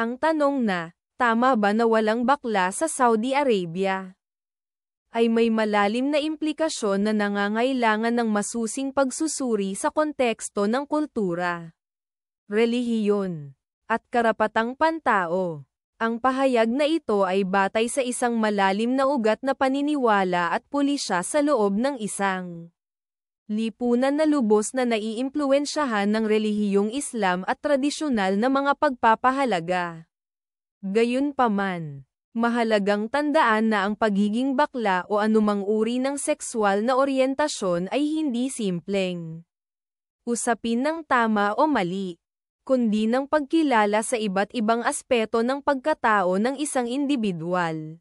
Ang tanong na, tama ba na walang bakla sa Saudi Arabia? ay may malalim na implikasyon na nangangailangan ng masusing pagsusuri sa konteksto ng kultura, relihiyon, at karapatang pantao. Ang pahayag na ito ay batay sa isang malalim na ugat na paniniwala at pulisya sa loob ng isang lipunan na lubos na naiimpluensyahan ng relihiyong Islam at tradisyonal na mga pagpapahalaga. Gayunpaman, mahalagang tandaan na ang pagiging bakla o anumang uri ng sexual na oryentasyon ay hindi simpleng usapin ng tama o mali, kundi ng pagkilala sa iba't ibang aspeto ng pagkatao ng isang individual.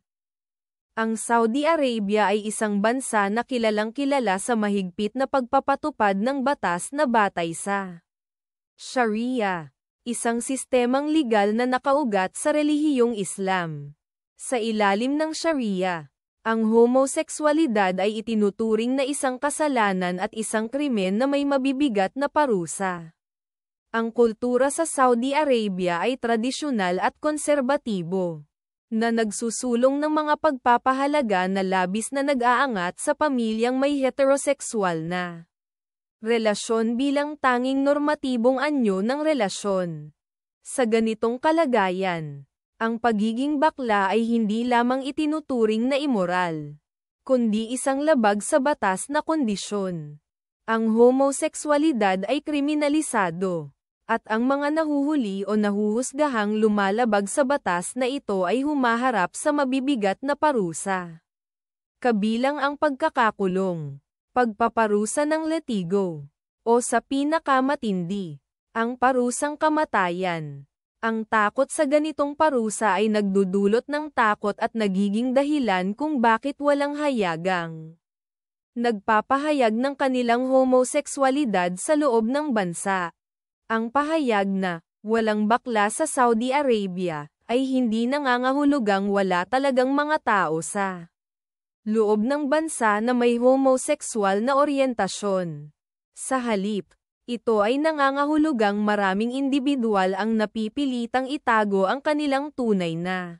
Ang Saudi Arabia ay isang bansa na kilalang kilala sa mahigpit na pagpapatupad ng batas na batay sa Sharia, isang sistemang legal na nakaugat sa relihiyong Islam. Sa ilalim ng Sharia, ang homoseksualidad ay itinuturing na isang kasalanan at isang krimen na may mabibigat na parusa. Ang kultura sa Saudi Arabia ay tradisyonal at konserbatibo na nagsusulong ng mga pagpapahalaga na labis na nag-aangat sa pamilyang may heterosexual na relasyon bilang tanging normatibong anyo ng relasyon. Sa ganitong kalagayan, ang pagiging bakla ay hindi lamang itinuturing na imoral, kundi isang labag sa batas na kondisyon. Ang homosexualidad ay kriminalisado at ang mga nahuhuli o nahuhusgahang lumalabag sa batas na ito ay humaharap sa mabibigat na parusa. Kabilang ang pagkakakulong, pagpaparusa ng letigo, o sa pinakamatindi, ang parusang kamatayan. Ang takot sa ganitong parusa ay nagdudulot ng takot at nagiging dahilan kung bakit walang hayagang nagpapahayag ng kanilang homosekswalidad sa loob ng bansa. Ang pahayag na walang bakla sa Saudi Arabia ay hindi nangangahulugang wala talagang mga tao sa loob ng bansa na may homosexual na oryentasyon. Sa halip, ito ay nangangahulugang maraming individual ang napipilitang itago ang kanilang tunay na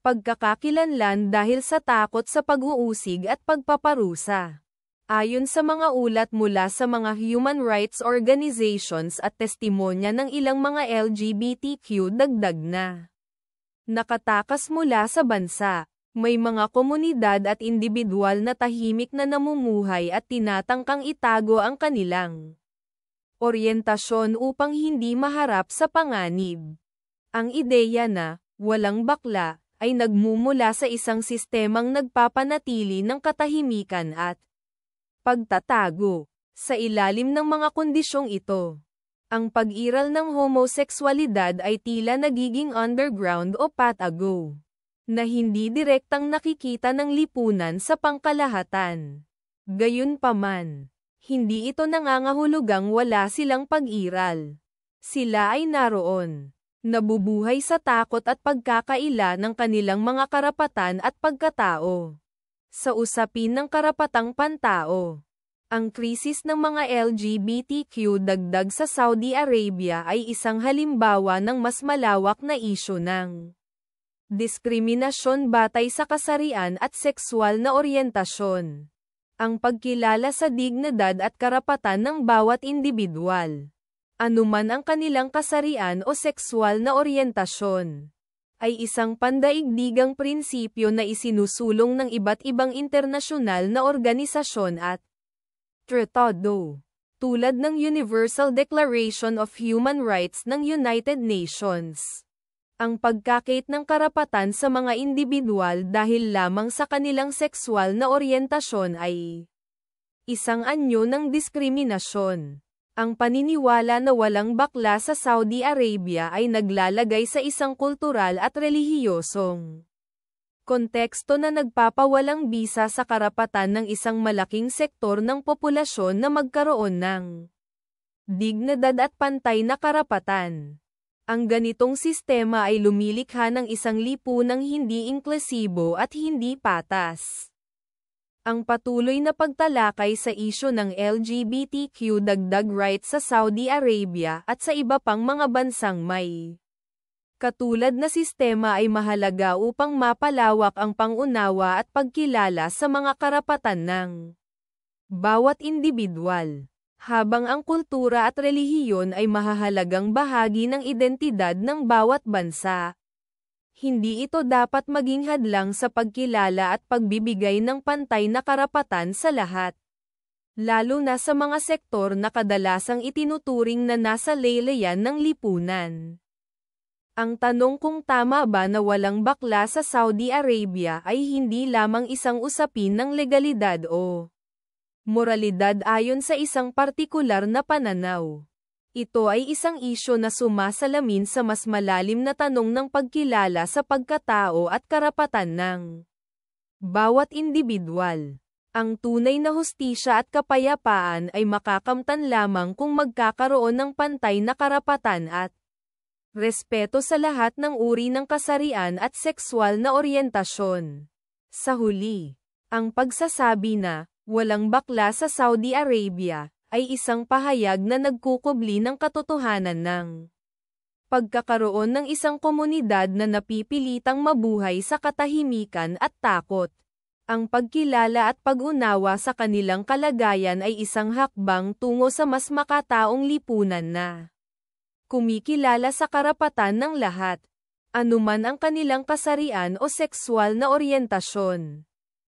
pagkakakilanlan dahil sa takot sa pag-uusig at pagpaparusa. Ayon sa mga ulat mula sa mga human rights organizations at testimonya ng ilang mga LGBTQ dagdag na nakatakas mula sa bansa. May mga komunidad at individual na tahimik na namumuhay at tinatangkang itago ang kanilang oryentasyon upang hindi maharap sa panganib. Ang ideya na walang bakla ay nagmumula sa isang sistemang nagpapanatili ng katahimikan at pagtatago. Sa ilalim ng mga kondisyong ito, ang pag-iral ng homoseksualidad ay tila nagiging underground o patago, na hindi direktang nakikita ng lipunan sa pangkalahatan. Gayunpaman, hindi ito nangangahulugang wala silang pag-iral. Sila ay naroon, nabubuhay sa takot at pagkakaila ng kanilang mga karapatan at pagkatao sa usapin ng karapatang pantao. Ang krisis ng mga LGBTQ dagdag sa Saudi Arabia ay isang halimbawa ng mas malawak na isyo ng diskriminasyon batay sa kasarian at sexual na oryentasyon. Ang pagkilala sa dignidad at karapatan ng bawat individual. Anuman ang kanilang kasarian o sexual na oryentasyon ay isang pandaigdigang prinsipyo na isinusulong ng iba't ibang internasyonal na organisasyon at tratado, tulad ng Universal Declaration of Human Rights ng United Nations. Ang pagkakait ng karapatan sa mga individual dahil lamang sa kanilang sexual na oryentasyon ay isang anyo ng diskriminasyon. Ang paniniwala na walang bakla sa Saudi Arabia ay naglalagay sa isang kultural at relihiyosong konteksto na nagpapawalang bisa sa karapatan ng isang malaking sektor ng populasyon na magkaroon ng dignidad at pantay na karapatan. Ang ganitong sistema ay lumilikha ng isang lipunang hindi inklusibo at hindi patas ang patuloy na pagtalakay sa isyo ng LGBTQ dagdag rights sa Saudi Arabia at sa iba pang mga bansang may. Katulad na sistema ay mahalaga upang mapalawak ang pangunawa at pagkilala sa mga karapatan ng bawat individual, habang ang kultura at relihiyon ay mahahalagang bahagi ng identidad ng bawat bansa hindi ito dapat maging hadlang sa pagkilala at pagbibigay ng pantay na karapatan sa lahat. Lalo na sa mga sektor na kadalasang itinuturing na nasa laylayan ng lipunan. Ang tanong kung tama ba na walang bakla sa Saudi Arabia ay hindi lamang isang usapin ng legalidad o moralidad ayon sa isang partikular na pananaw. Ito ay isang isyo na sumasalamin sa mas malalim na tanong ng pagkilala sa pagkatao at karapatan ng bawat individual. Ang tunay na hustisya at kapayapaan ay makakamtan lamang kung magkakaroon ng pantay na karapatan at respeto sa lahat ng uri ng kasarian at sexual na oryentasyon. Sa huli, ang pagsasabi na walang bakla sa Saudi Arabia ay isang pahayag na nagkukubli ng katotohanan ng pagkakaroon ng isang komunidad na napipilitang mabuhay sa katahimikan at takot. Ang pagkilala at pag-unawa sa kanilang kalagayan ay isang hakbang tungo sa mas makataong lipunan na kumikilala sa karapatan ng lahat, anuman ang kanilang kasarian o sexual na oryentasyon.